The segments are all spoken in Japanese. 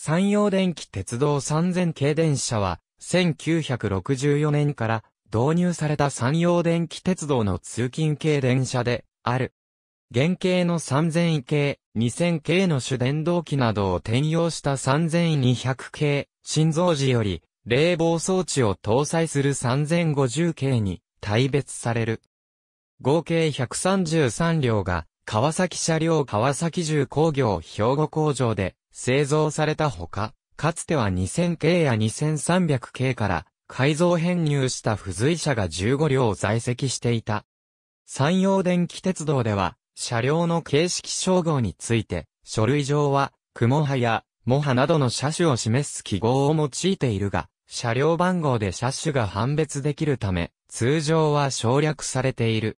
山陽電気鉄道3000系電車は、1964年から導入された山陽電気鉄道の通勤系電車である。原型の3000系、2000系の主電動機などを転用した3200系、心臓時より冷房装置を搭載する3050系に大別される。合計133両が川崎車両川崎重工業兵庫工場で製造されたほか、かつては2000系や2300系から改造編入した付随車が15両在籍していた。山陽電気鉄道では、車両の形式称号について、書類上は、雲派や、モハなどの車種を示す記号を用いているが、車両番号で車種が判別できるため、通常は省略されている。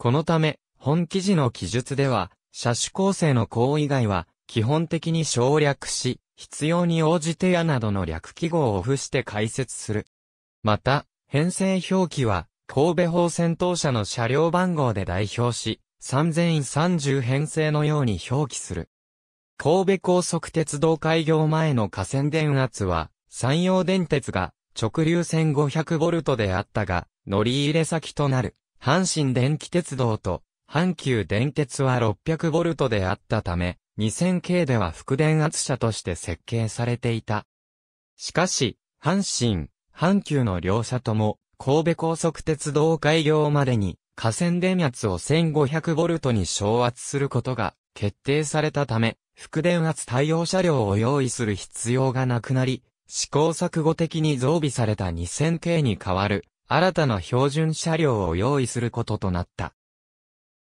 このため、本記事の記述では、車種構成の項以外は、基本的に省略し、必要に応じてやなどの略記号を付して解説する。また、編成表記は、神戸方戦闘車の車両番号で代表し、3030編成のように表記する。神戸高速鉄道開業前の河川電圧は、山陽電鉄が直流線 500V であったが、乗り入れ先となる、阪神電気鉄道と阪急電鉄は 600V であったため、2000系では副電圧車として設計されていた。しかし、阪神、阪急の両車とも、神戸高速鉄道開業までに、河川電圧を 1500V に昇圧することが決定されたため、副電圧対応車両を用意する必要がなくなり、試行錯誤的に増備された2000系に代わる、新たな標準車両を用意することとなった。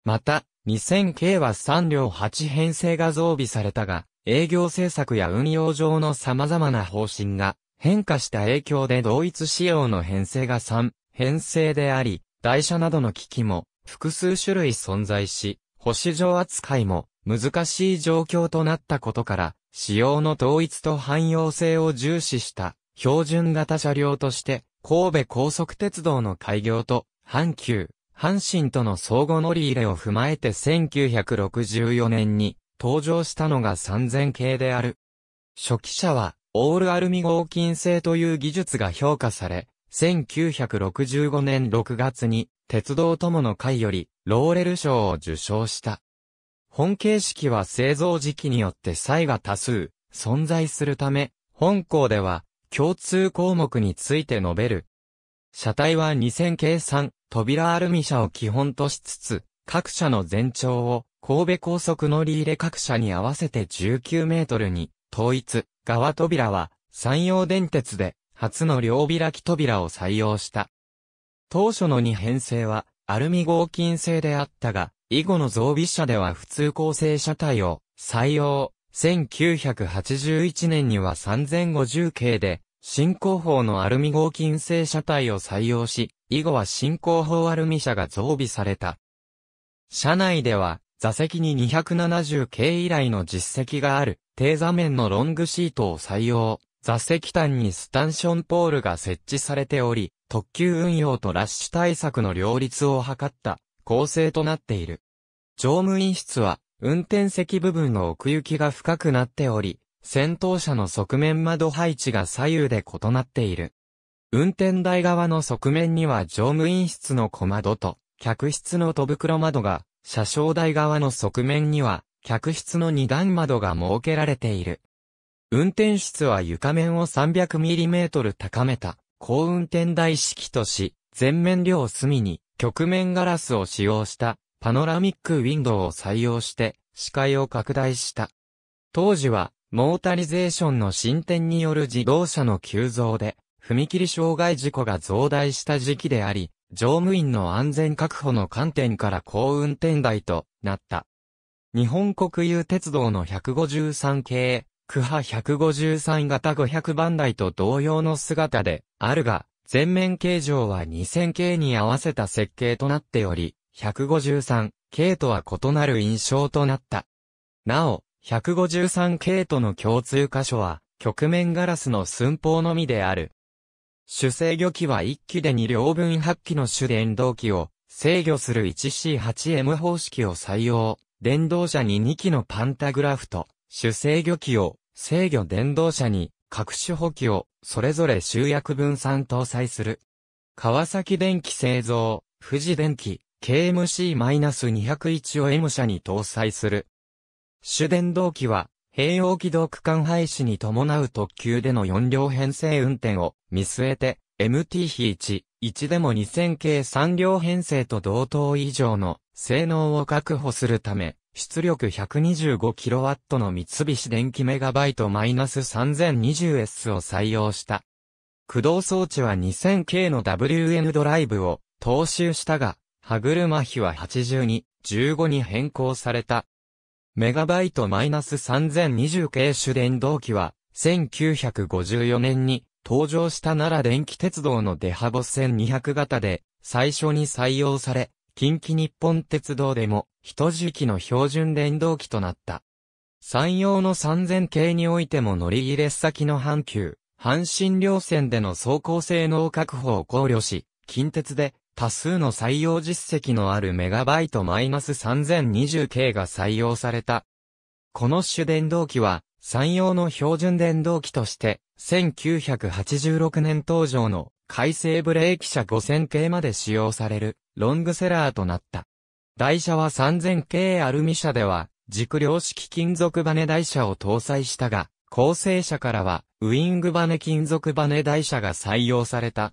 また、2000系は3両8編成が増備されたが、営業政策や運用上の様々な方針が変化した影響で同一仕様の編成が3編成であり、台車などの機器も複数種類存在し、保守上扱いも難しい状況となったことから、仕様の統一と汎用性を重視した標準型車両として、神戸高速鉄道の開業と、阪急、阪神との相互乗り入れを踏まえて1964年に登場したのが3000系である。初期車は、オールアルミ合金製という技術が評価され、1965年6月に、鉄道友の会より、ローレル賞を受賞した。本形式は製造時期によって差異が多数、存在するため、本校では、共通項目について述べる。車体は2000系3、扉アルミ車を基本としつつ、各社の全長を神戸高速乗り入れ各社に合わせて19メートルに統一。側扉は山陽電鉄で初の両開き扉を採用した。当初の2編成はアルミ合金製であったが、以後の増備車では普通構成車体を採用。1981年には3050系で新工法のアルミ合金製車体を採用し、以後は新工法アルミ車が増備された。車内では、座席に270系以来の実績がある、低座面のロングシートを採用。座席端にスタンションポールが設置されており、特急運用とラッシュ対策の両立を図った構成となっている。乗務員室は運転席部分の奥行きが深くなっており、先頭車の側面窓配置が左右で異なっている。運転台側の側面には乗務員室の小窓と、客室の戸袋窓が、車掌台側の側面には、客室の二段窓が設けられている。運転室は床面を 300mm 高めた、高運転台式とし、全面両隅に、曲面ガラスを使用した、パノラミックウィンドウを採用して、視界を拡大した。当時は、モータリゼーションの進展による自動車の急増で、踏切障害事故が増大した時期であり、乗務員の安全確保の観点から高運転台となった。日本国有鉄道の153系、区波153型500番台と同様の姿であるが、全面形状は2000系に合わせた設計となっており、153系とは異なる印象となった。なお、153系との共通箇所は、局面ガラスの寸法のみである。主制御機は1機で2両分8機の主電動機を制御する 1C8M 方式を採用。電動車に2機のパンタグラフと主制御機を制御電動車に各種補機をそれぞれ集約分散搭載する。川崎電機製造、富士電機、KMC-201 を M 社に搭載する。主電動機は、併用軌道区間廃止に伴う特急での4両編成運転を見据えて、MT-1、1でも2000系3両編成と同等以上の性能を確保するため、出力 125kW の三菱電機メガバイト -3020S を採用した。駆動装置は 2000K の WN ドライブを踏襲したが、歯車比は82、15に変更された。メガバナス3 0 2 0系主電動機は、1954年に登場した奈良電気鉄道のデハボ1200型で、最初に採用され、近畿日本鉄道でも、一時期の標準電動機となった。山陽の3000系においても乗り入れ先の阪急、阪神両線での走行性能確保を考慮し、近鉄で多数の採用実績のあるメガバイトマイナス -3020K が採用された。この主電動機は、採用の標準電動機として、1986年登場の改正ブレーキ車5000系まで使用されるロングセラーとなった。台車は3000系アルミ車では、軸量式金属バネ台車を搭載したが、構成車からはウィングバネ金属バネ台車が採用された。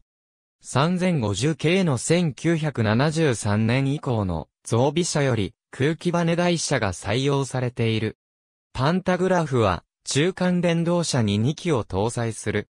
3050系の1973年以降の増備車より空気バネ台車が採用されている。パンタグラフは中間電動車に2機を搭載する。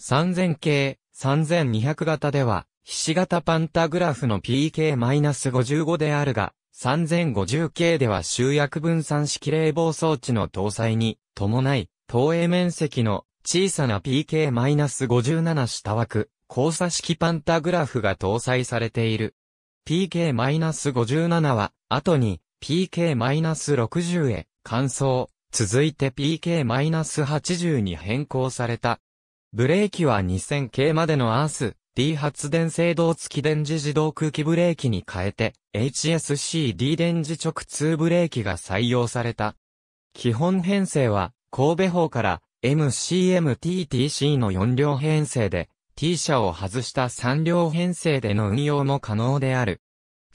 3000系、3200型では、ひし形パンタグラフの PK-55 であるが、3050系では集約分散式冷房装置の搭載に伴い、投影面積の小さな PK-57 下枠交差式パンタグラフが搭載されている。PK-57 は、後に PK-60 へ換装、続いて PK-80 に変更された。ブレーキは2000系までのアース D 発電制動付き電磁自動空気ブレーキに変えて HSCD 電磁直通ブレーキが採用された。基本編成は神戸方から MCMTTC の4両編成で T 社を外した3両編成での運用も可能である。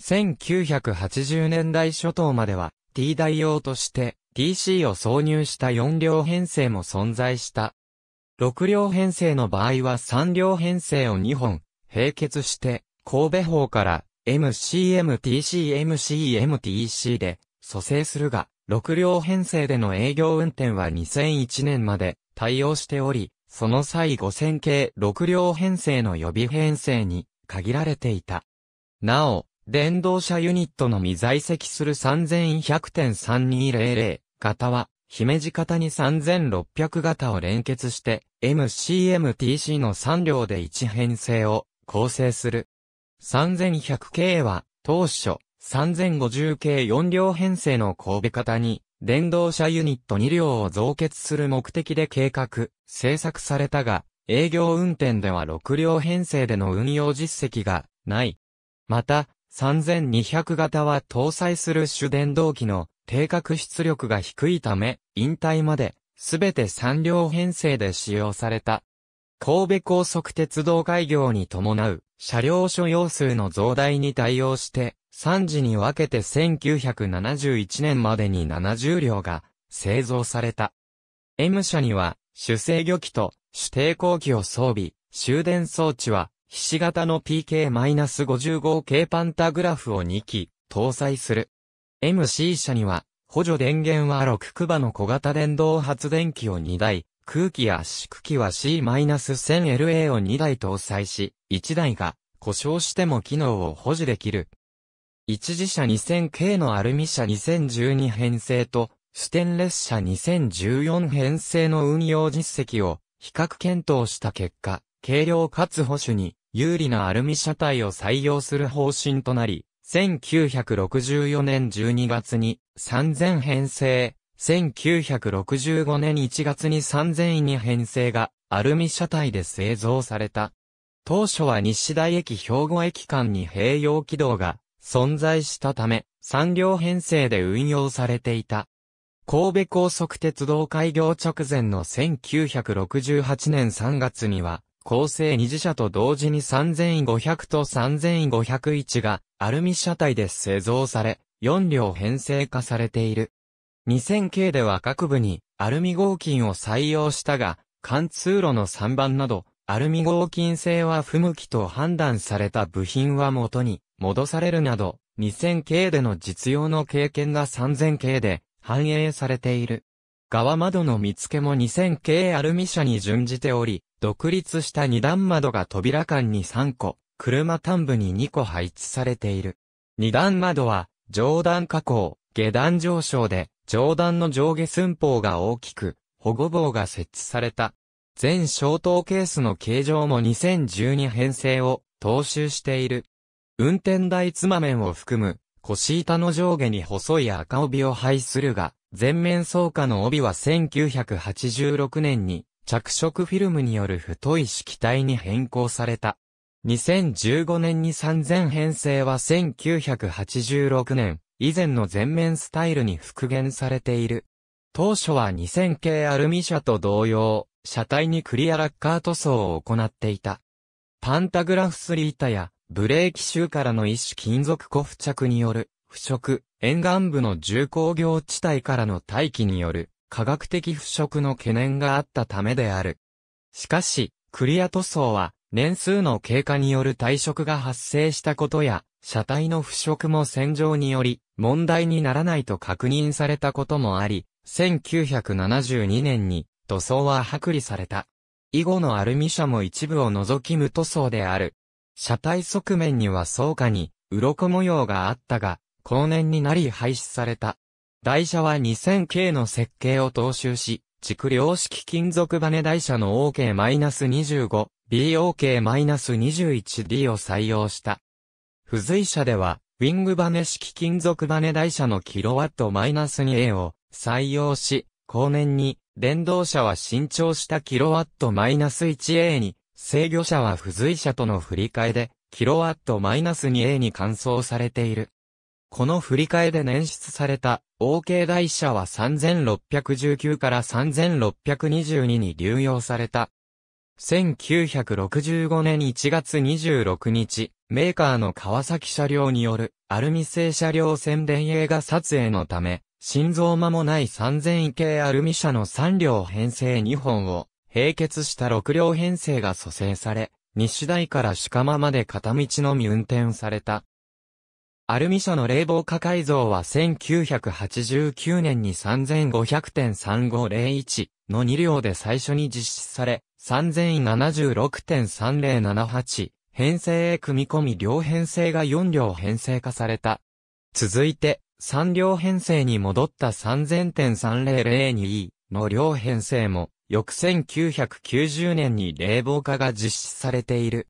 1980年代初頭までは T 代用として TC を挿入した4両編成も存在した。6両編成の場合は3両編成を2本、並結して、神戸方から MCMTCMCMTC で蘇生するが、6両編成での営業運転は2001年まで対応しており、その際5000系6両編成の予備編成に限られていた。なお、電動車ユニットのみ在籍する3100.3200型は、姫路型に3600型を連結して、MCMTC の3両で1編成を構成する。3100系は、当初、3050系4両編成の神戸型に電動車ユニット2両を増結する目的で計画、制作されたが、営業運転では6両編成での運用実績がない。また、3200型は搭載する主電動機の定格出力が低いため、引退まで、すべて3両編成で使用された。神戸高速鉄道開業に伴う車両所要数の増大に対応して、3時に分けて1971年までに70両が製造された。M 車には主制御機と主抵抗機を装備、終電装置はひし形の PK-55 系パンタグラフを2機搭載する。MC 車には補助電源は6クバの小型電動発電機を2台空気圧縮機は C-1000LA を2台搭載し、1台が故障しても機能を保持できる。一次車 2000K のアルミ車2012編成と、ステンレス車2014編成の運用実績を比較検討した結果、軽量かつ保守に有利なアルミ車体を採用する方針となり、1964年12月に3000編成、1965年1月に3000位に編成がアルミ車体で製造された。当初は西大駅兵庫駅間に併用軌道が存在したため、3両編成で運用されていた。神戸高速鉄道開業直前の1968年3月には、構成二次車と同時に3500と3501がアルミ車体で製造され、4両編成化されている。2000系では各部にアルミ合金を採用したが、貫通路の3番など、アルミ合金製は不向きと判断された部品は元に戻されるなど、2000系での実用の経験が3000系で反映されている。側窓の見付けも2000系アルミ車に準じており、独立した2段窓が扉間に3個、車端部に2個配置されている。2段窓は、上段加工、下段上昇で、上段の上下寸法が大きく、保護棒が設置された。全消灯ケースの形状も2012編成を踏襲している。運転台つま面を含む腰板の上下に細い赤帯を配するが、全面装下の帯は1986年に着色フィルムによる太い色体に変更された。2015年に3000編成は1986年、以前の全面スタイルに復元されている。当初は2000系アルミ車と同様、車体にクリアラッカー塗装を行っていた。パンタグラフスリータや、ブレーキ周からの一種金属固付着による、腐食、沿岸部の重工業地帯からの大気による、科学的腐食の懸念があったためである。しかし、クリア塗装は、年数の経過による退色が発生したことや、車体の腐食も洗浄により、問題にならないと確認されたこともあり、1972年に塗装は剥離された。以後のアルミ車も一部を除き無塗装である。車体側面には倉下に、鱗模様があったが、後年になり廃止された。台車は 2000K の設計を踏襲し、軸量式金属バネ台車の OK-25、BOK-21D を採用した。付随車では、ウィングバネ式金属バネ台車のキロワット -2A を採用し、後年に、電動車は新調したキロワット -1A に、制御車は付随車との振り替えで、キロワット -2A に換装されている。この振り替えで捻出された、OK 台車は3619から3622に流用された、1965年1月26日、メーカーの川崎車両によるアルミ製車両宣伝映画撮影のため、心臓間もない3000系アルミ車の3両編成2本を並結した6両編成が蘇生され、西台から鹿間まで片道のみ運転された。アルミ社の冷房化改造は1989年に3500.3501の2両で最初に実施され、3076.3078編成へ組み込み両編成が4両編成化された。続いて、3両編成に戻った3000.3002の両編成も、翌1990年に冷房化が実施されている。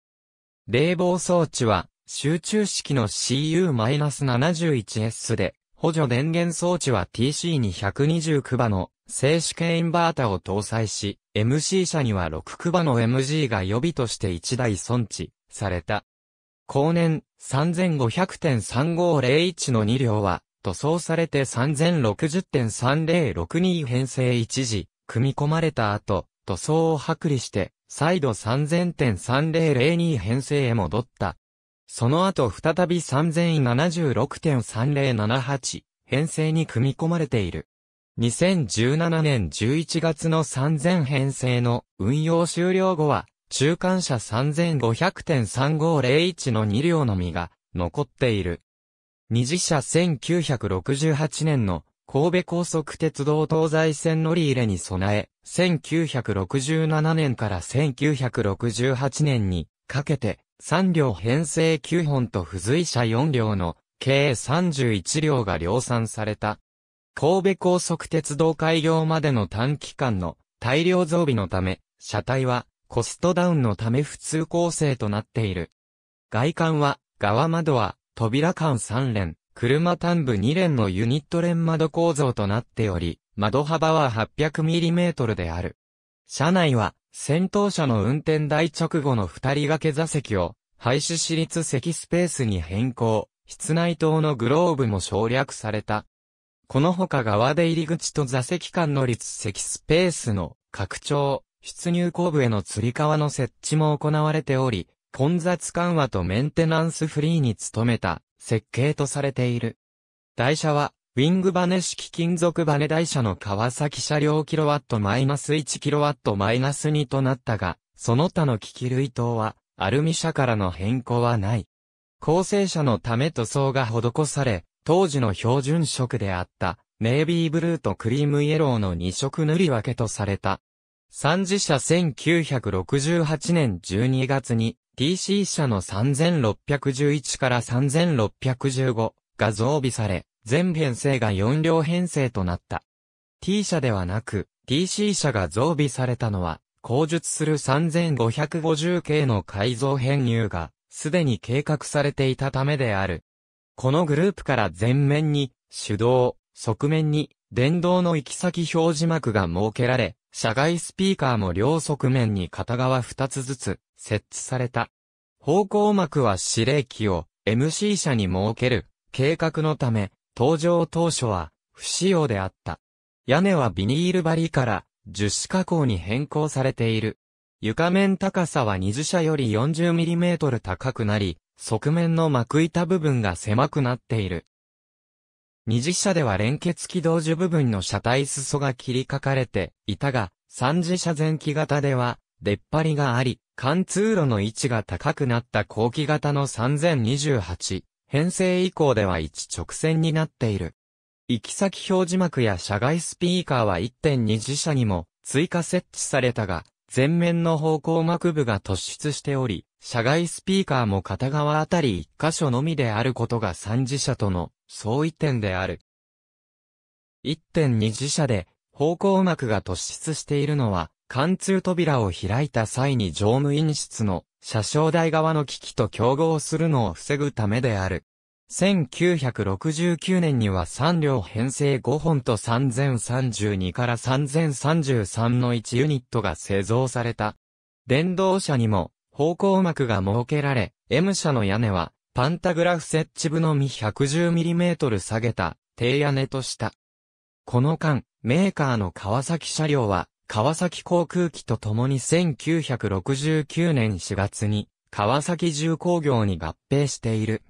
冷房装置は、集中式の CU-71S で、補助電源装置は TC229 場の静止系インバータを搭載し、MC 車には6クバの MG が予備として1台存置された。後年3500.3501の2両は塗装されて3060.3062編成一時組み込まれた後、塗装を剥離して再度3000.3002編成へ戻った。その後再び3076.3078編成に組み込まれている。2017年11月の3000編成の運用終了後は、中間車3500.3501の2両のみが残っている。二次車1968年の神戸高速鉄道東西線乗り入れに備え、1967年から1968年にかけて3両編成9本と付随車4両の計31両が量産された。神戸高速鉄道開業までの短期間の大量増備のため、車体はコストダウンのため普通構成となっている。外観は、側窓は、扉間3連、車端部2連のユニット連窓構造となっており、窓幅は 800mm である。車内は、先頭車の運転台直後の二人掛け座席を、廃止私立席スペースに変更、室内灯のグローブも省略された。この他側で入り口と座席間の立席スペースの拡張、出入後部への吊り革の設置も行われており、混雑緩和とメンテナンスフリーに努めた設計とされている。台車はウィングバネ式金属バネ台車の川崎車両キロワットナス1ナス2となったが、その他の機器類等は、アルミ車からの変更はない。構成車のため塗装が施され、当時の標準色であった、ネイビーブルーとクリームイエローの2色塗り分けとされた。三次車1968年12月に、TC 車の3611から3615が増備され、全編成が4両編成となった。T 社ではなく、TC 社が増備されたのは、後述する3550系の改造編入が、すでに計画されていたためである。このグループから全面に、手動、側面に、電動の行き先表示幕が設けられ、社外スピーカーも両側面に片側2つずつ設置された。方向幕は指令機を MC 社に設ける計画のため、登場当初は不使用であった。屋根はビニール張りから樹脂加工に変更されている。床面高さは20車より 40mm 高くなり、側面の幕板部分が狭くなっている。二次車では連結機動樹部分の車体裾が切りかかれていたが、三次車前期型では、出っ張りがあり、貫通路の位置が高くなった後期型の3028編成以降では一直線になっている。行き先表示幕や社外スピーカーは1.2自社にも追加設置されたが、前面の方向幕部が突出しており、社外スピーカーも片側あたり1箇所のみであることが3次車との相違点である。1.2自社で方向幕が突出しているのは、貫通扉を開いた際に乗務員室の車掌台側の機器と競合するのを防ぐためである。1969年には3両編成5本と3032から3033の1ユニットが製造された。電動車にも方向膜が設けられ、M 車の屋根はパンタグラフ設置部のみ 110mm 下げた低屋根とした。この間、メーカーの川崎車両は川崎航空機と共に1969年4月に川崎重工業に合併している。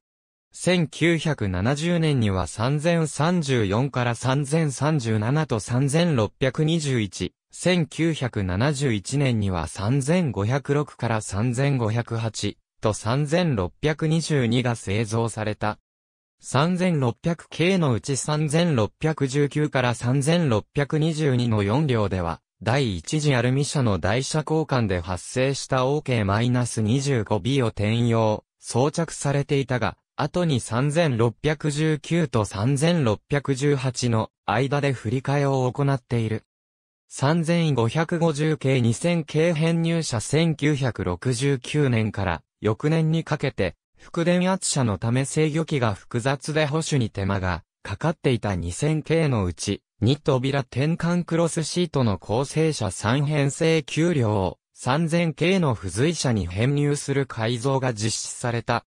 1970年には3034から3037と3621、1971年には3506から3508と3622が製造された。3600系のうち3619から3622の4両では、第一次アルミ社の台車交換で発生した OK-25B を転用、装着されていたが、後に3619と3618の間で振り替えを行っている。3550系2000系編入車1969年から翌年にかけて、副電圧車のため制御機が複雑で保守に手間がかかっていた2000系のうち、2扉転換クロスシートの構成車3編成給料、3000系の付随車に編入する改造が実施された。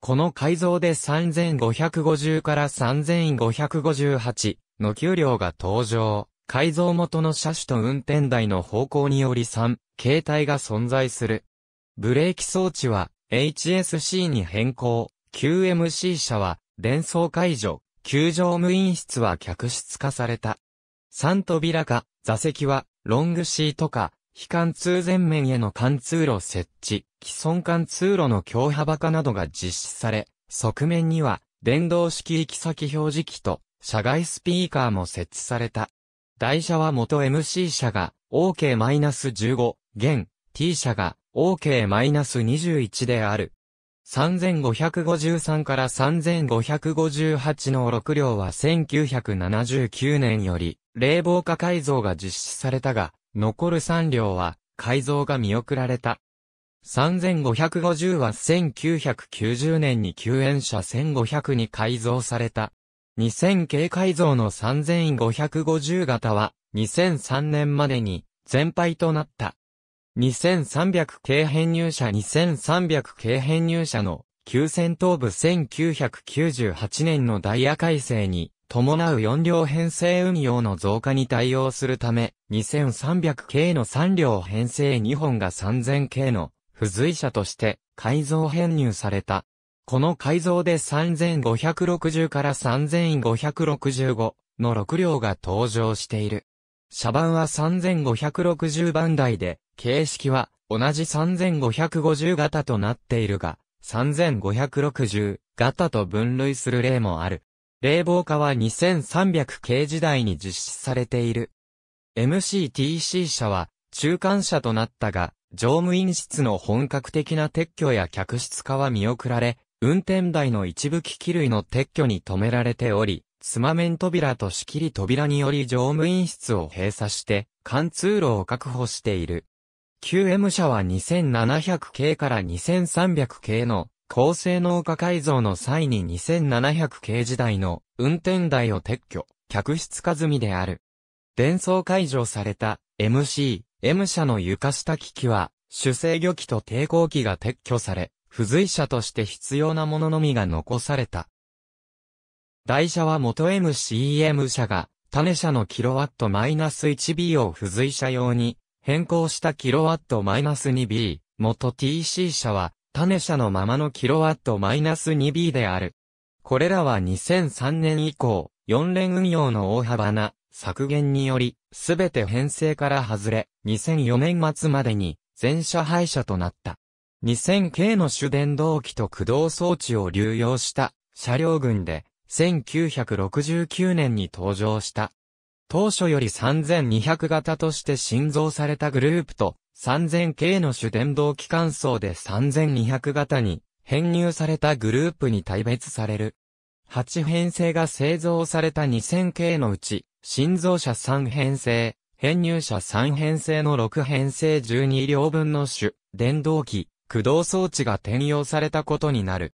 この改造で3550から3558の給料が登場。改造元の車種と運転台の方向により3形態が存在する。ブレーキ装置は HSC に変更。QMC 車は電装解除。球場無員室は客室化された。三扉か、座席は、ロングシートか、非貫通前面への貫通路設置、既存貫通路の強幅化などが実施され、側面には、電動式行き先表示器と、車外スピーカーも設置された。台車は元 MC 車が OK-15、現 T 車が OK-21 である。3553から3558の6両は1979年より、冷房化改造が実施されたが、残る3両は、改造が見送られた。3550は1990年に救援車1500に改造された。2000系改造の3550型は2003年までに全廃となった。2300系編入者2300系編入者の旧戦闘部1998年のダイヤ改正に伴う4両編成運用の増加に対応するため2300系の3両編成2本が3000系の付随者として改造編入された。この改造で3560から3565の6両が登場している。車番は3560番台で形式は同じ3550型となっているが、3560型と分類する例もある。冷房化は2300系時代に実施されている。MCTC 社は中間車となったが、乗務員室の本格的な撤去や客室化は見送られ、運転台の一部機器類の撤去に止められており、つまめん扉と仕切り扉により乗務員室を閉鎖して、貫通路を確保している。q m 社は2700系から2300系の高性能化改造の際に2700系時代の運転台を撤去、客室化済みである。伝送解除された MC、M 社の床下機器は主制御機と抵抗機が撤去され、付随車として必要なもののみが残された。台車は元 MCM 車が、種車のキロワットマイナス 1B を付随車用に変更したキロワットマイナス -2B、元 TC 社は、種社のままのキロワットマイナス -2B である。これらは2003年以降、4連運用の大幅な削減により、すべて編成から外れ、2004年末までに全車廃車となった。2000系の主電動機と駆動装置を流用した車両群で、1969年に登場した当初より3200型として新造されたグループと、3000系の主電動機関層で3200型に編入されたグループに大別される。8編成が製造された2000系のうち、新造車3編成、編入車3編成の6編成12両分の種、電動機、駆動装置が転用されたことになる。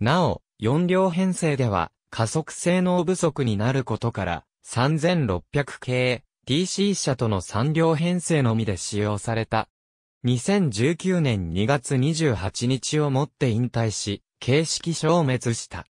なお、4両編成では、加速性能不足になることから、3600系 TC 車との3両編成のみで使用された。2019年2月28日をもって引退し、形式消滅した。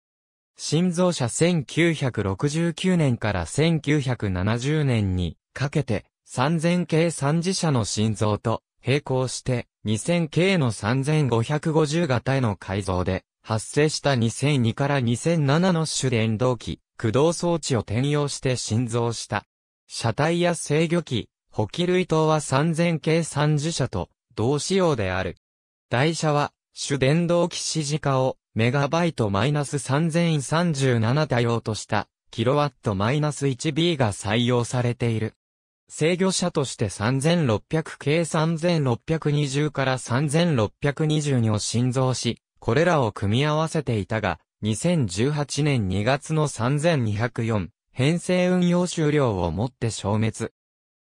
新造車1969年から1970年にかけて3000系三次車の新造と並行して2000系の3550型への改造で発生した2002から2007の主電動機駆動装置を転用して新造した。車体や制御機、補機類等は3000系30車と同仕様である。台車は、主電動機指示化をメガバイトマイナス3037対応とした、キロワットマイナス 1B が採用されている。制御車として3600系3620から3 6 2にを新造し、これらを組み合わせていたが、2018年2月の3204、編成運用終了をもって消滅。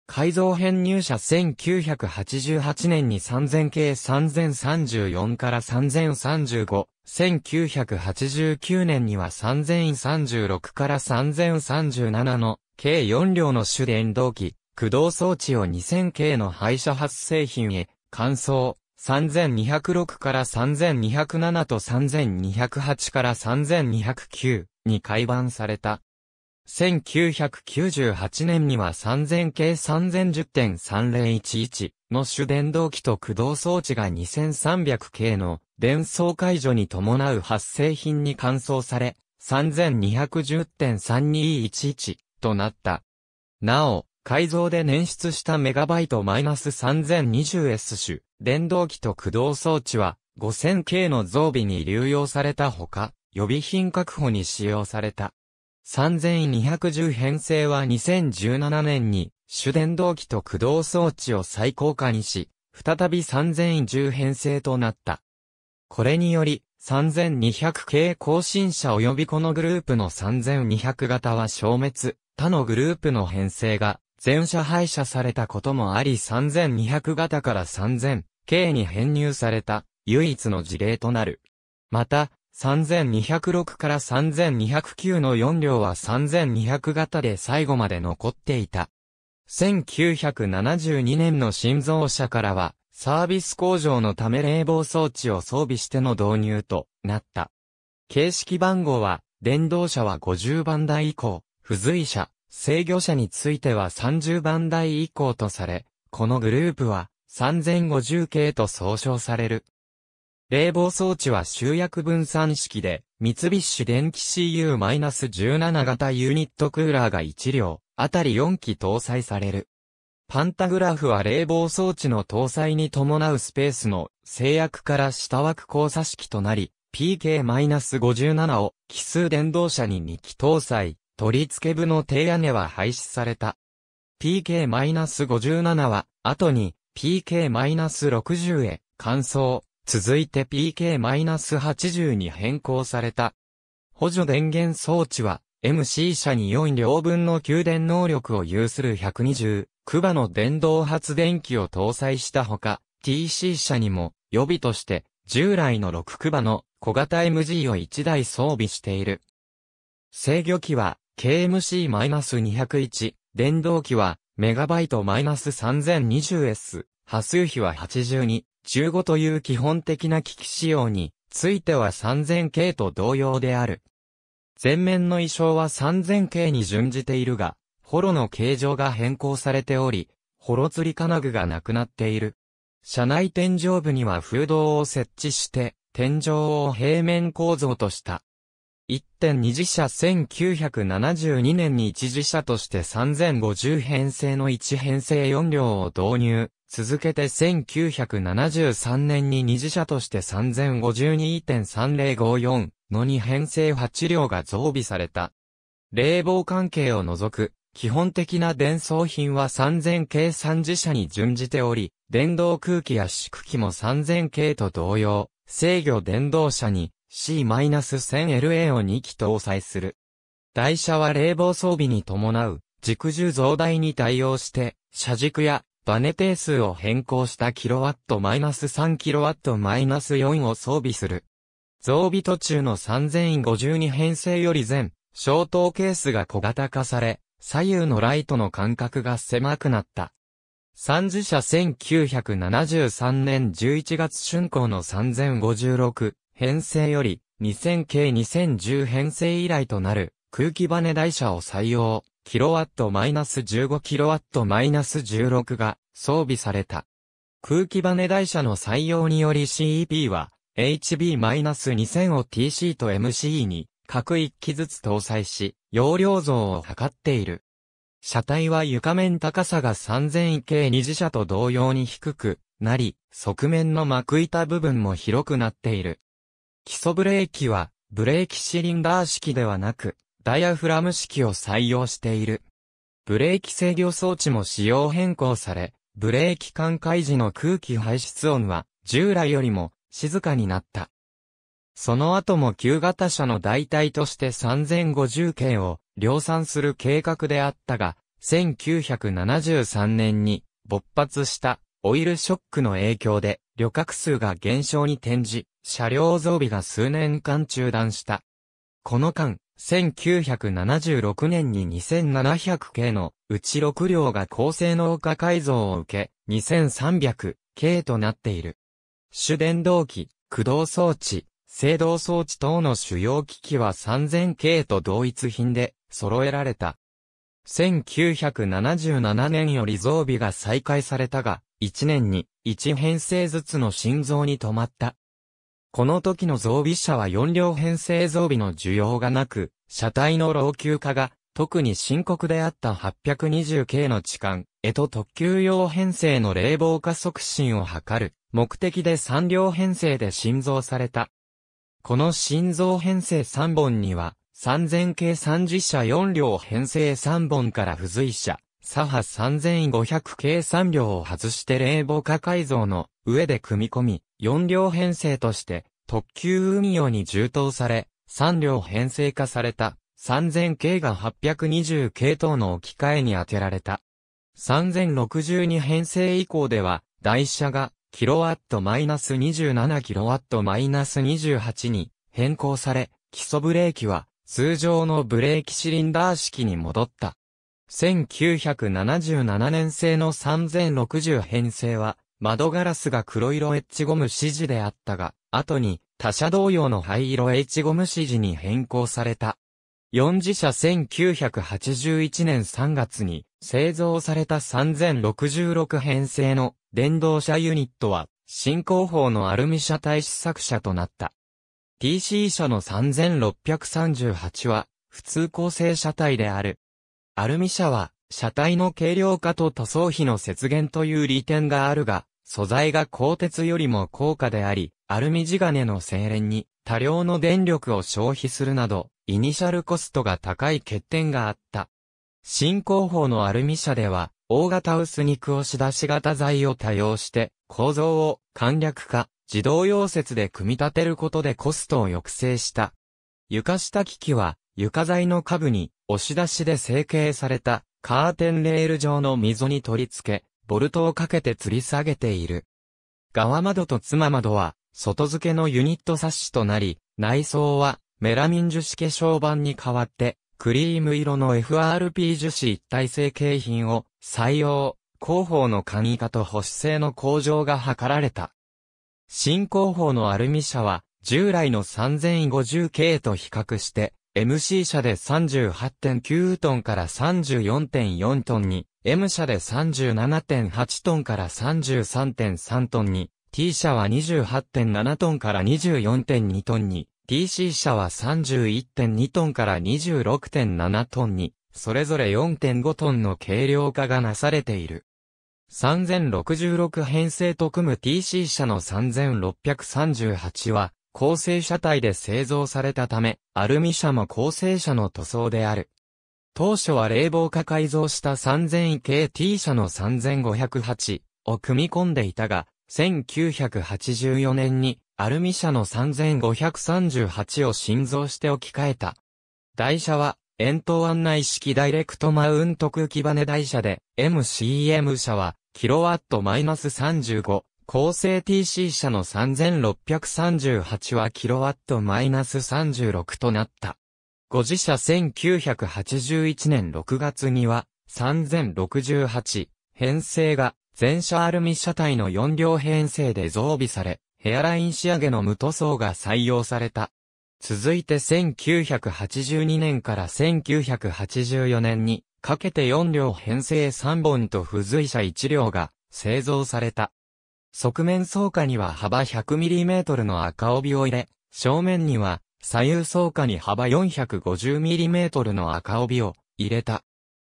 改造編入者1988年に3000系3034から3035、1989年には3036から3037の計4両の主電動機、駆動装置を2000系の廃車発製品へ、乾燥、3206から3207と3208から3209に改版された。1998年には3000系3010.3011の主電動機と駆動装置が2300系の電装解除に伴う発生品に換装され、3210.3211となった。なお、改造で捻出したメガバイト -3020S 種、電動機と駆動装置は5000系の増備に流用されたほか、予備品確保に使用された。3210編成は2017年に主電動機と駆動装置を最高化にし、再び3010編成となった。これにより、3200系更新車及びこのグループの3200型は消滅、他のグループの編成が全車廃車されたこともあり3200型から3000、K に編入された、唯一の事例となる。また、3206から3209の4両は3200型で最後まで残っていた。1972年の新造車からは、サービス工場のため冷房装置を装備しての導入となった。形式番号は、電動車は50番台以降、付随車、制御者については30番台以降とされ、このグループは3050系と総称される。冷房装置は集約分散式で、三菱電機 CU-17 型ユニットクーラーが1両、あたり4機搭載される。パンタグラフは冷房装置の搭載に伴うスペースの制約から下枠交差式となり、PK-57 を奇数電動車に2機搭載、取付部の低屋根は廃止された。PK-57 は、後に PK-60 へ換装、続いて PK-80 に変更された。補助電源装置は、MC 車に4両分の給電能力を有する120、クバの電動発電機を搭載したほか、TC 車にも予備として従来の6クバの小型 MG を1台装備している。制御機は KMC-201、電動機は、メガバイト3 0 2 0 s 波数比は82、15という基本的な機器仕様に、ついては 3000K と同様である。前面の衣装は 3000K に準じているが、ホロの形状が変更されており、ホロ釣り金具がなくなっている。車内天井部には風洞を設置して、天井を平面構造とした。1.2次車1972年に1次車として3050編成の1編成4両を導入。続けて1973年に2次車として3052.3054の2編成8両が増備された。冷房関係を除く、基本的な伝送品は3000系3次車に準じており、電動空気や縮機も3000系と同様、制御電動車に C-1000LA を2機搭載する。台車は冷房装備に伴う軸重増大に対応して、車軸やバネ定数を変更した kW-3kW-4 を装備する。増備途中の3052編成より前、消灯ケースが小型化され、左右のライトの間隔が狭くなった。三次車1973年11月竣工の3056、編成より、2000系2010編成以来となる、空気バネ台車を採用、kW-15kW-16 が装備された。空気バネ台車の採用により CEP は HB-2000 を TC と MC に各1機ずつ搭載し、容量増を図っている。車体は床面高さが3000系二次車と同様に低くなり、側面の幕板部分も広くなっている。基礎ブレーキは、ブレーキシリンダー式ではなく、ダイアフラム式を採用している。ブレーキ制御装置も仕様変更され、ブレーキ管開時の空気排出音は、従来よりも、静かになった。その後も旧型車の代替として3050件を量産する計画であったが、1973年に勃発したオイルショックの影響で旅客数が減少に転じ、車両増備が数年間中断した。この間、1976年に2700系のうち6両が高性能化改造を受け、2300系となっている。主電動機、駆動装置、制動装置等の主要機器は3000系と同一品で揃えられた。1977年より増備が再開されたが、1年に1編成ずつの心臓に止まった。この時の増備車は4両編成増備の需要がなく、車体の老朽化が特に深刻であった820系の痴漢、へと特急用編成の冷房化促進を図る目的で3両編成で新造された。この新造編成3本には、3000系30車4両編成3本から付随車、左派3500系3両を外して冷房化改造の上で組み込み、4両編成として、特急運用に充当され、3両編成化された、3000系が820系統の置き換えに当てられた。3062編成以降では、台車が、kW-27kW-28 に変更され、基礎ブレーキは、通常のブレーキシリンダー式に戻った。1977年製の3060編成は、窓ガラスが黒色エッチゴム指示であったが、後に他社同様の灰色エッチゴム指示に変更された。4次車1981年3月に製造された3066編成の電動車ユニットは新工法のアルミ車体試作車となった。TC 車の3638は普通構成車体である。アルミ車は車体の軽量化と塗装費の節減という利点があるが、素材が鋼鉄よりも高価であり、アルミ地金の精錬に多量の電力を消費するなど、イニシャルコストが高い欠点があった。新工法のアルミ社では、大型薄肉押し出し型材を多用して、構造を簡略化、自動溶接で組み立てることでコストを抑制した。床下機器は、床材の下部に、押し出しで成形された、カーテンレール状の溝に取り付け、ボルトをかけて吊り下げている。側窓と妻窓は、外付けのユニットサッシとなり、内装は、メラミン樹脂化粧板に代わって、クリーム色の FRP 樹脂一体成形品を採用、広報の簡易化と保守性の向上が図られた。新広報のアルミ車は、従来の3050 k と比較して、MC 車で38.9トンから34.4トンに M 社で37.8トンから33.3トンに、T 社は28.7トンから24.2トンに、TC 社は31.2トンから26.7トンに、それぞれ4.5トンの軽量化がなされている。3066編成と組む TC 社の3638は、構成車体で製造されたため、アルミ車も構成車の塗装である。当初は冷房化改造した 3000KT 車の 3508, を組み込んでいたが、1984年にアルミ車の3538を新造して置き換えた。台車は、円筒案内式ダイレクトマウント空気バネ台車で、MCM 車は、キロワットマイナス -35、構成 TC 車の3638はキロワットマイナス -36 となった。ご自社1981年6月には、3068編成が全車アルミ車体の4両編成で増備され、ヘアライン仕上げの無塗装が採用された。続いて1982年から1984年にかけて4両編成3本と付随車1両が製造された。側面倉下には幅 100mm の赤帯を入れ、正面には左右倉下に幅 450mm の赤帯を入れた。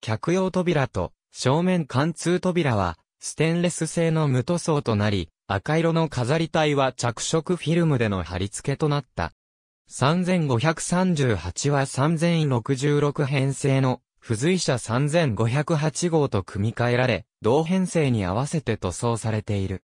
客用扉と正面貫通扉はステンレス製の無塗装となり、赤色の飾り体は着色フィルムでの貼り付けとなった。3538は3066編成の付随者3508号と組み替えられ、同編成に合わせて塗装されている。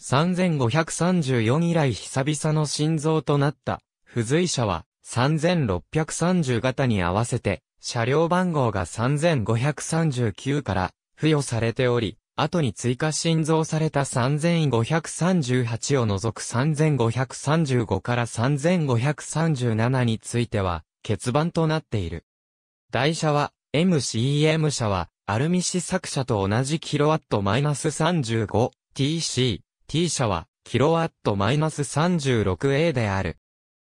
3534以来久々の心臓となった付随車は3630型に合わせて、車両番号が3539から付与されており、後に追加新臓された3538を除く3535から3537については、欠番となっている。台車は、MCM 車は、アルミ試作車と同じキロワットマイナス 35TC、T 車は、キロワットマイナス 36A である。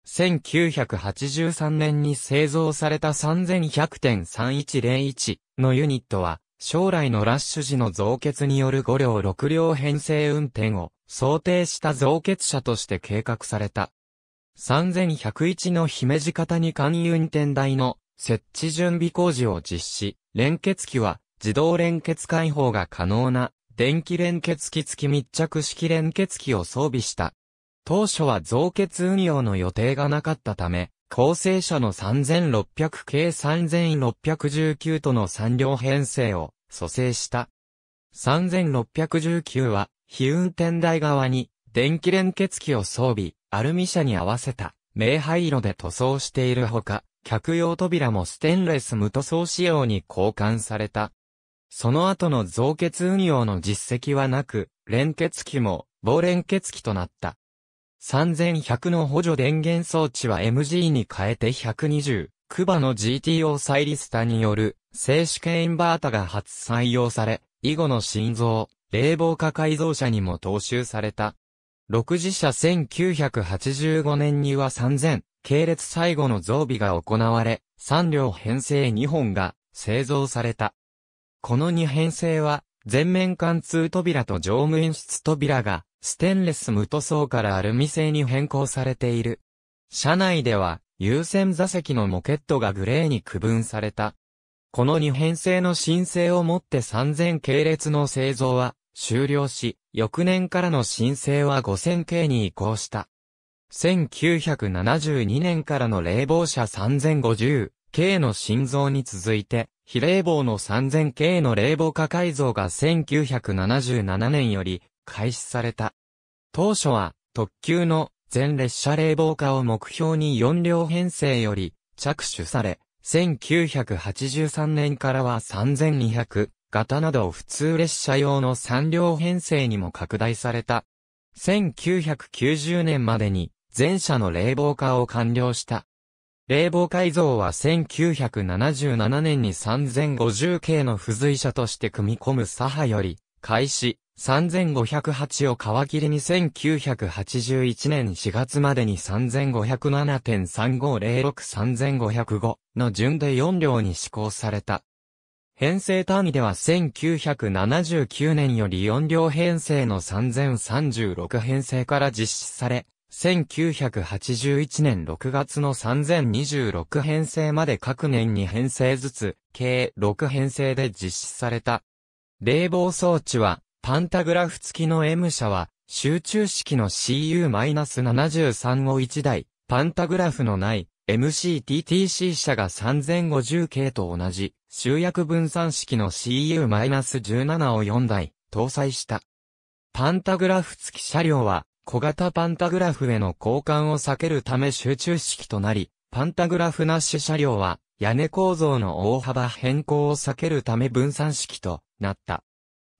1983年に製造された3100.3101のユニットは、将来のラッシュ時の増結による5両6両編成運転を想定した増結車として計画された。3101の姫路型に簡易運転台の設置準備工事を実施、連結機は自動連結開放が可能な電気連結機付き密着式連結機を装備した。当初は増結運用の予定がなかったため、構成車の3600系3619との3両編成を蘇生した。3619は、非運転台側に電気連結機を装備、アルミ車に合わせた明灰色で塗装しているほか、客用扉もステンレス無塗装仕様に交換された。その後の増結運用の実績はなく、連結機も棒連結機となった。3100の補助電源装置は MG に変えて120、クバの GTO サイリスタによる静止系インバータが初採用され、以後の心臓、冷房化改造車にも踏襲された。6次車1985年には3000、系列最後の増備が行われ、3両編成2本が製造された。この2編成は、全面貫通扉と乗務員室扉がステンレス無塗装からアルミ製に変更されている。車内では、優先座席のモケットがグレーに区分された。この二編成の申請をもって3000系列の製造は終了し、翌年からの申請は5000系に移行した。1972年からの冷房車3050系の心臓に続いて、非冷房の3000系の冷房化改造が1977年より開始された。当初は、特急の全列車冷房化を目標に4両編成より着手され、1983年からは3200型など普通列車用の3両編成にも拡大された。1990年までに全車の冷房化を完了した。冷房改造は1977年に3050系の付随車として組み込む左派より開始、3508を皮切りに1981年4月までに3507.35063505の順で4両に施行された。編成単位では1979年より4両編成の3036編成から実施され、1981年6月の3026編成まで各年に編成ずつ、計6編成で実施された。冷房装置は、パンタグラフ付きの M 社は、集中式の CU-73 を1台、パンタグラフのない MCTTC 社が3050系と同じ、集約分散式の CU-17 を4台、搭載した。パンタグラフ付き車両は、小型パンタグラフへの交換を避けるため集中式となり、パンタグラフなし車両は、屋根構造の大幅変更を避けるため分散式となった。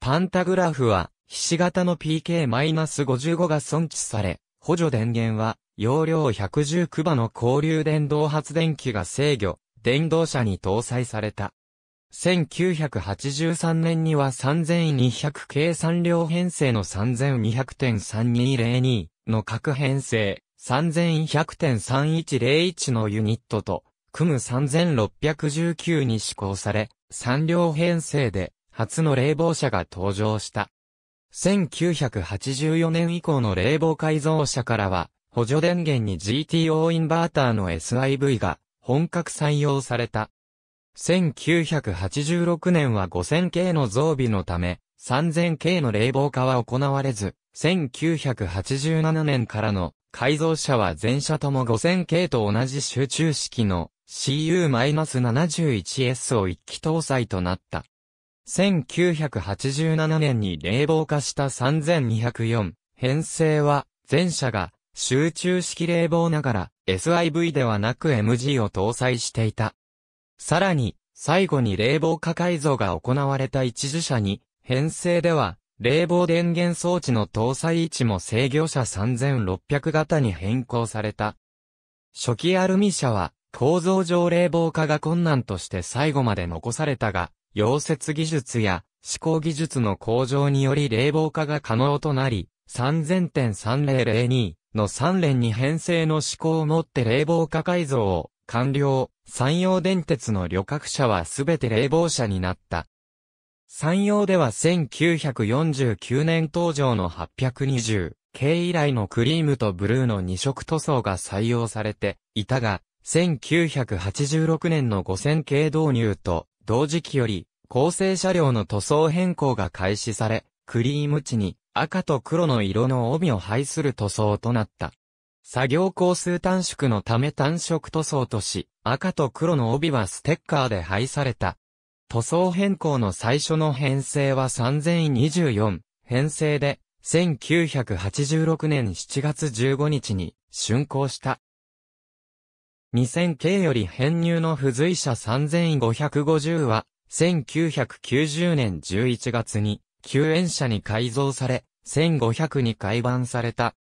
パンタグラフは、ひし形の PK-55 が損置され、補助電源は、容量110クバの交流電動発電機が制御、電動車に搭載された。1983年には3200計3両編成の3200.3202の各編成3100.3101のユニットと、組む3619に施行され、3両編成で初の冷房車が登場した。1984年以降の冷房改造車からは、補助電源に GTO インバーターの SIV が本格採用された。1986年は 5000K の増備のため、3000K の冷房化は行われず、1987年からの改造車は全車とも 5000K と同じ集中式の CU-71S を一気搭載となった。1987年に冷房化した3204編成は、前者が集中式冷房ながら SIV ではなく MG を搭載していた。さらに、最後に冷房化改造が行われた一時車に、編成では、冷房電源装置の搭載位置も制御車3600型に変更された。初期アルミ車は、構造上冷房化が困難として最後まで残されたが、溶接技術や思考技術の向上により冷房化が可能となり、3000.3002の3連に編成の思考をもって冷房化改造を完了。山陽電鉄の旅客車はすべて冷房車になった。山陽では1949年登場の820系以来のクリームとブルーの2色塗装が採用されていたが、1986年の5000系導入と同時期より、構成車両の塗装変更が開始され、クリーム地に赤と黒の色の帯を配する塗装となった。作業工数短縮のため単色塗装とし、赤と黒の帯はステッカーで配された。塗装変更の最初の編成は3024編成で、1986年7月15日に竣工した。2000系より編入の付随者3550は、1990年11月に、救援車に改造され、1500に改版された。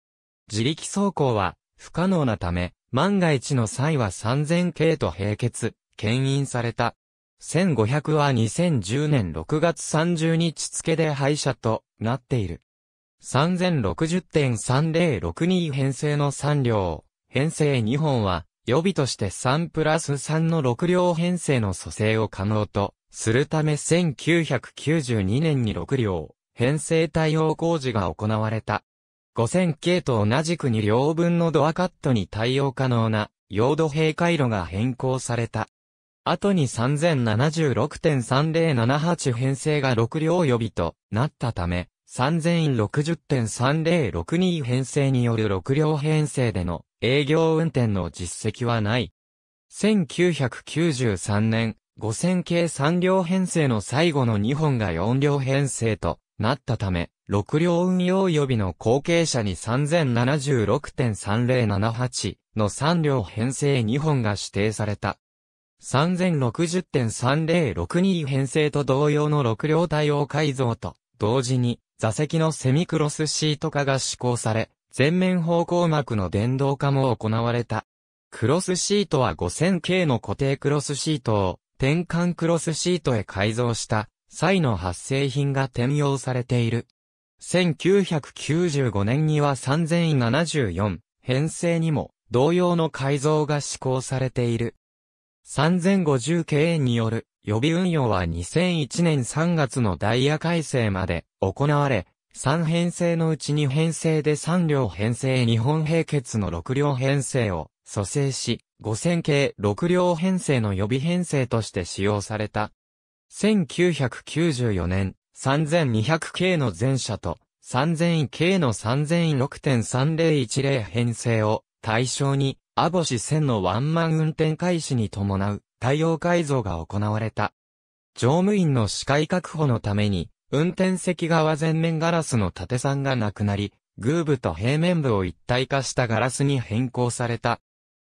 自力走行は、不可能なため、万が一の際は3000系と並結、牽引された。1500は2010年6月30日付で廃車となっている。3060.3062編成の3両、編成2本は予備として3プラス3の6両編成の蘇生を可能とするため1992年に6両編成対応工事が行われた。5000系と同じく2両分のドアカットに対応可能な用土平回路が変更された。後に3076.3078編成が6両予備となったため、3060.3062編成による6両編成での営業運転の実績はない。1993年、5000系3両編成の最後の2本が4両編成となったため、6両運用予備の後継者に3076.3078の3両編成2本が指定された。3060.3062編成と同様の6両対応改造と同時に座席のセミクロスシート化が施行され、全面方向膜の電動化も行われた。クロスシートは 5000K の固定クロスシートを転換クロスシートへ改造した際の発生品が転用されている。1995年には3074編成にも同様の改造が施行されている。3050K による予備運用は2001年3月のダイヤ改正まで行われ、3編成のうち2編成で3両編成日本並結の6両編成を蘇生し、5000系6両編成の予備編成として使用された。1994年、3200系の前車と、3000系の3006.3010編成を対象に、ア0 0線のワンマン運転開始に伴う対応改造が行われた。乗務員の視界確保のために、運転席側全面ガラスの縦算がなくなり、グーブと平面部を一体化したガラスに変更された。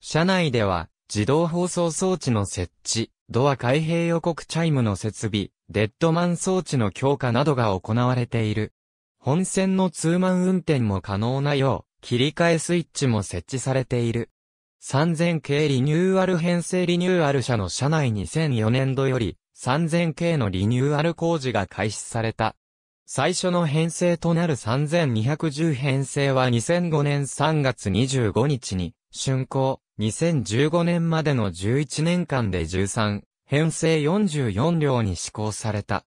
車内では、自動放送装置の設置、ドア開閉予告チャイムの設備、デッドマン装置の強化などが行われている。本線のツーマン運転も可能なよう、切り替えスイッチも設置されている。3000系リニューアル編成リニューアル車の車内2004年度より、3000系のリニューアル工事が開始された。最初の編成となる3210編成は2005年3月25日に、竣工、2015年までの11年間で13、編成44両に施行された。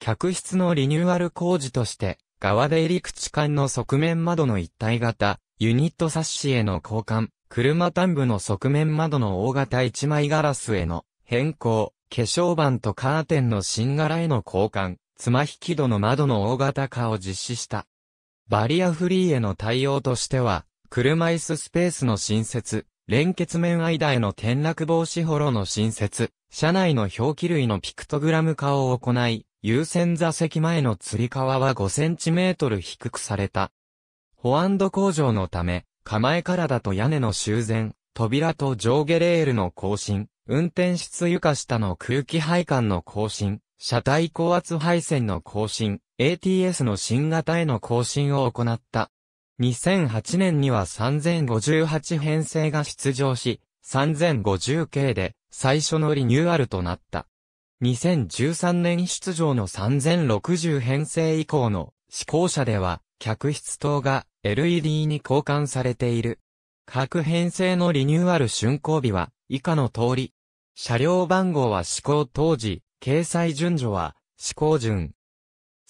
客室のリニューアル工事として、側出入り口間の側面窓の一体型、ユニットサッシへの交換、車端部の側面窓の大型一枚ガラスへの変更、化粧板とカーテンの新柄への交換、爪引き戸の窓の大型化を実施した。バリアフリーへの対応としては、車椅子スペースの新設、連結面間への転落防止ホロの新設、車内の表記類のピクトグラム化を行い、優先座席前の吊り革は5センチメートル低くされた。保安度向上のため、構えからだと屋根の修繕、扉と上下レールの更新、運転室床下の空気配管の更新、車体高圧配線の更新、ATS の新型への更新を行った。2008年には3058編成が出場し、3050系で最初のリニューアルとなった。2013年出場の3060編成以降の試行車では、客室等が LED に交換されている。各編成のリニューアル竣工日は以下の通り。車両番号は施行当時、掲載順序は施行順。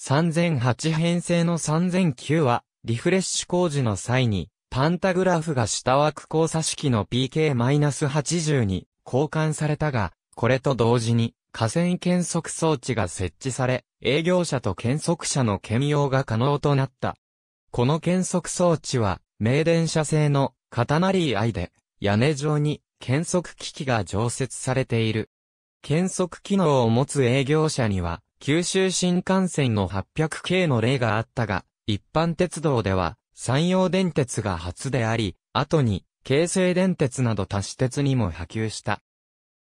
3008編成の3009はリフレッシュ工事の際にパンタグラフが下枠交差式の PK-80 に交換されたが、これと同時に河川検測装置が設置され、営業者と検測者の兼用が可能となった。この検測装置は、名電車製のカタナリーイで、屋根上に検測機器が常設されている。検測機能を持つ営業者には、九州新幹線の800系の例があったが、一般鉄道では、山陽電鉄が初であり、後に、京成電鉄など多私鉄にも波及した。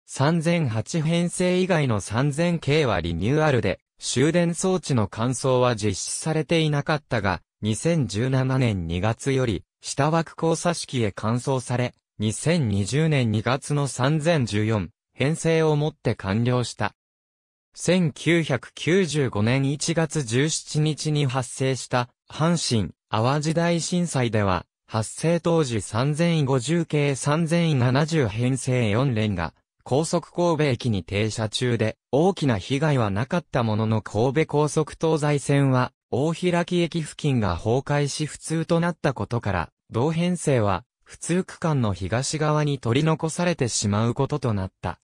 3008編成以外の3000系はリニューアルで、終電装置の換装は実施されていなかったが、2017年2月より、下枠交差式へ換装され、2020年2月の3014、編成をもって完了した。1995年1月17日に発生した阪神・淡路大震災では、発生当時3050系3070編成4連が高速神戸駅に停車中で大きな被害はなかったものの神戸高速東西線は大開き駅付近が崩壊し不通となったことから、同編成は、普通区間の東側に取り残されてしまうこととなった。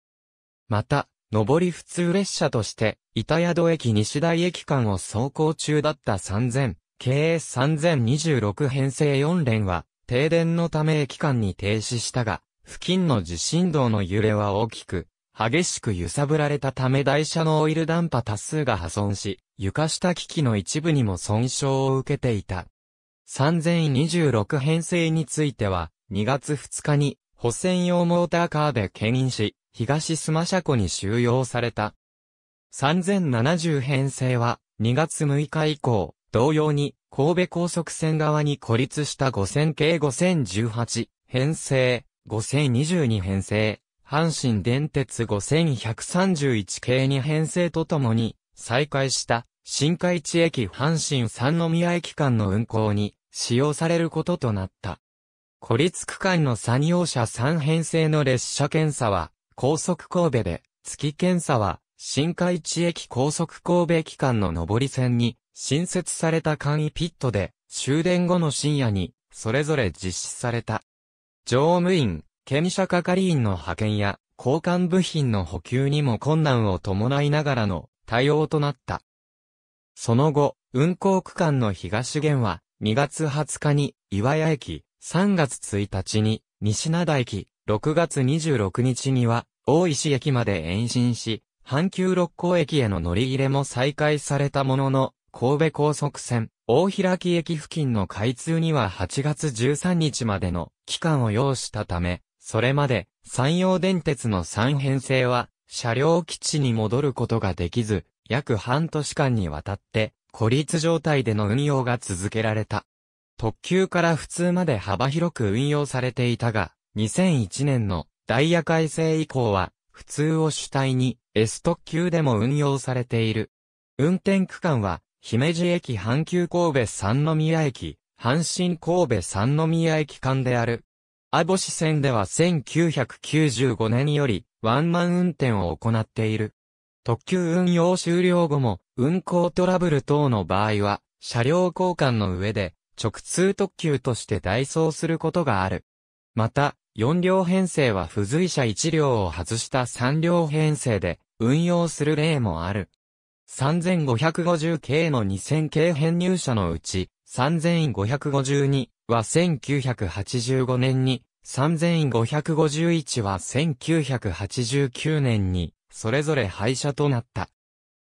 また、上り普通列車として、板宿駅西台駅間を走行中だった3000、経営3026編成4連は、停電のため駅間に停止したが、付近の地震動の揺れは大きく、激しく揺さぶられたため台車のオイルダンパ多数が破損し、床下機器の一部にも損傷を受けていた。3026編成については、2月2日に補選用モーターカーで牽引し、東須磨車庫に収容された。3070編成は、2月6日以降、同様に、神戸高速線側に孤立した5000系5018編成、5022編成、阪神電鉄5131系に編成とともに、再開した、新海地駅阪神三宮駅間の運行に、使用されることとなった。孤立区間の作業者3編成の列車検査は、高速神戸で、月検査は、新海地駅高速神戸駅間の上り線に、新設された簡易ピットで、終電後の深夜に、それぞれ実施された。乗務員、検査係員の派遣や、交換部品の補給にも困難を伴いながらの対応となった。その後、運行区間の東限は、2月20日に岩屋駅、3月1日に西灘駅、6月26日には大石駅まで延伸し、阪急六甲駅への乗り入れも再開されたものの、神戸高速線、大開駅付近の開通には8月13日までの期間を要したため、それまで、山陽電鉄の三編成は、車両基地に戻ることができず、約半年間にわたって、孤立状態での運用が続けられた。特急から普通まで幅広く運用されていたが、2001年のダイヤ改正以降は、普通を主体に S 特急でも運用されている。運転区間は、姫路駅阪急神戸三宮駅、阪神神戸三宮駅間である。網星線では1995年よりワンマン運転を行っている。特急運用終了後も運行トラブル等の場合は車両交換の上で直通特急として代走することがある。また、4両編成は付随車1両を外した3両編成で運用する例もある。3550系の2000系編入車のうち、3552は1985年に、3551は1989年に、それぞれ廃車となった。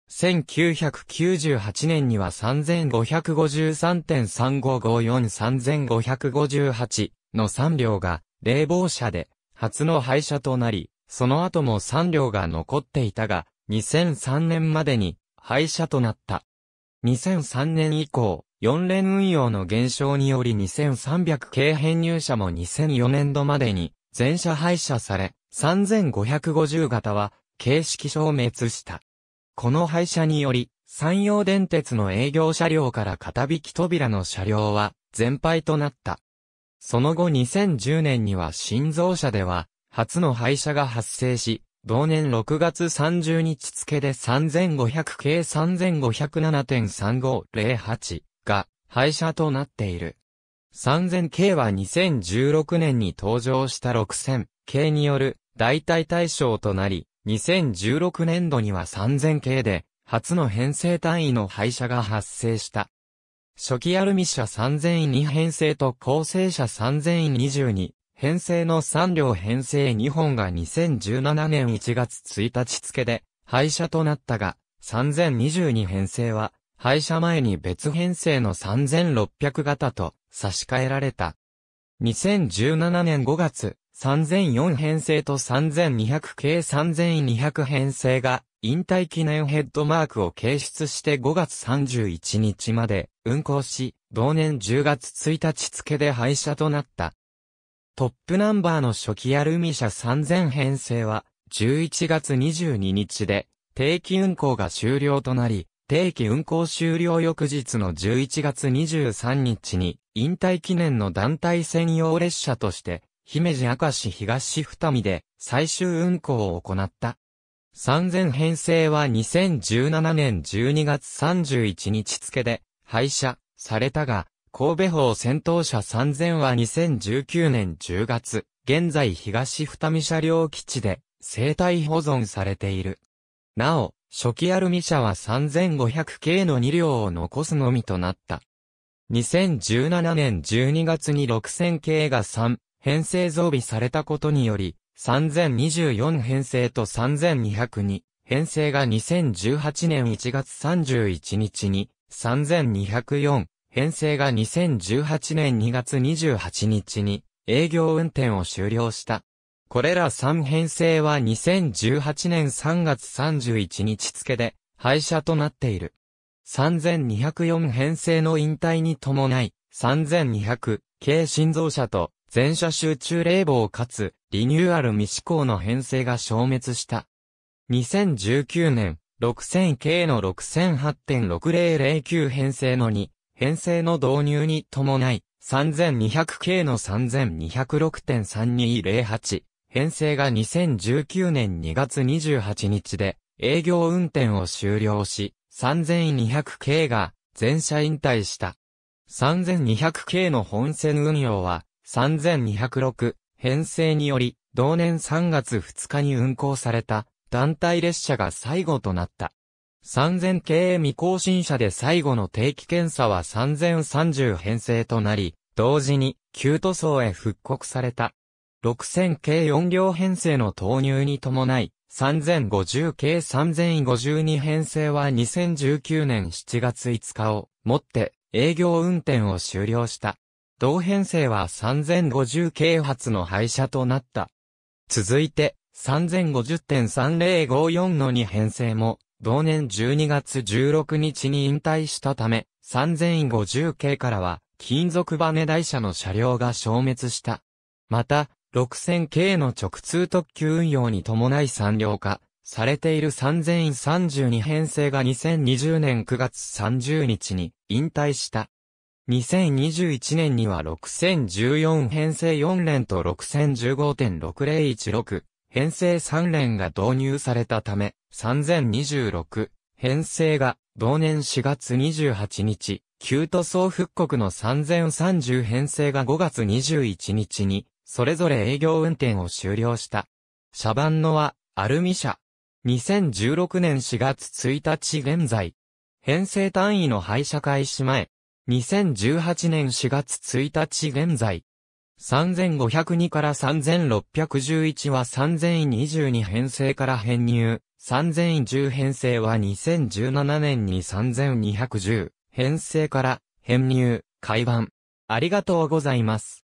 1998年には3553.35543558の3両が冷房車で初の廃車となり、その後も3両が残っていたが、2003年までに廃車となった。2003年以降、4連運用の減少により2300系編入車も2004年度までに全車廃車され、3550型は形式消滅した。この廃車により、山陽電鉄の営業車両から片引き扉の車両は全廃となった。その後2010年には新造車では初の廃車が発生し、同年6月30日付で3500系3507.3508。が廃車となっている。3000系は2016年に登場した6000系による代替対象となり、2016年度には3000系で初の編成単位の廃車が発生した。初期アルミ車3002編成と構成車3022編成の3両編成2本が2017年1月1日付で廃車となったが、3022編成は廃車前に別編成の3600型と差し替えられた。2017年5月、3004編成と3200系3200編成が引退記念ヘッドマークを掲出して5月31日まで運行し、同年10月1日付で廃車となった。トップナンバーの初期アルミ車3000編成は11月22日で定期運行が終了となり、定期運行終了翌日の11月23日に、引退記念の団体専用列車として、姫路明石東二見で最終運行を行った。3000編成は2017年12月31日付で廃車されたが、神戸方戦闘車3000は2019年10月、現在東二見車両基地で生態保存されている。なお、初期アルミ車は3500系の2両を残すのみとなった。2017年12月に6000系が3編成増備されたことにより、3024編成と3202編成が2018年1月31日に、3204編成が2018年2月28日に営業運転を終了した。これら3編成は2018年3月31日付で廃車となっている。3204編成の引退に伴い、3200系新造車と全車集中冷房かつリニューアル未施行の編成が消滅した。2019年、6000系の6008.6009編成の2、編成の導入に伴い、3200系の3206.3208、編成が2019年2月28日で営業運転を終了し、3200系が全車引退した。3200系の本線運用は3206編成により同年3月2日に運行された団体列車が最後となった。3000系未更新車で最後の定期検査は3030編成となり、同時に旧塗装へ復刻された。6000系4両編成の投入に伴い、3050系3052編成は2019年7月5日をもって営業運転を終了した。同編成は3050系発の廃車となった。続いて、3050.3054の2編成も、同年12月16日に引退したため、3050系からは、金属バネ台車の車両が消滅した。また、6000系の直通特急運用に伴い産業化されている3032編成が2020年9月30日に引退した。2021年には6014編成4連と6015.6016編成3連が導入されたため、3026編成が同年4月28日、旧塗装復刻の3030編成が5月21日にそれぞれ営業運転を終了した。シバンノは、アルミ社。2016年4月1日現在。編成単位の廃車開始前。2018年4月1日現在。3502から3611は3022編成から編入。3010編成は2017年に3210編成から編入、改版。ありがとうございます。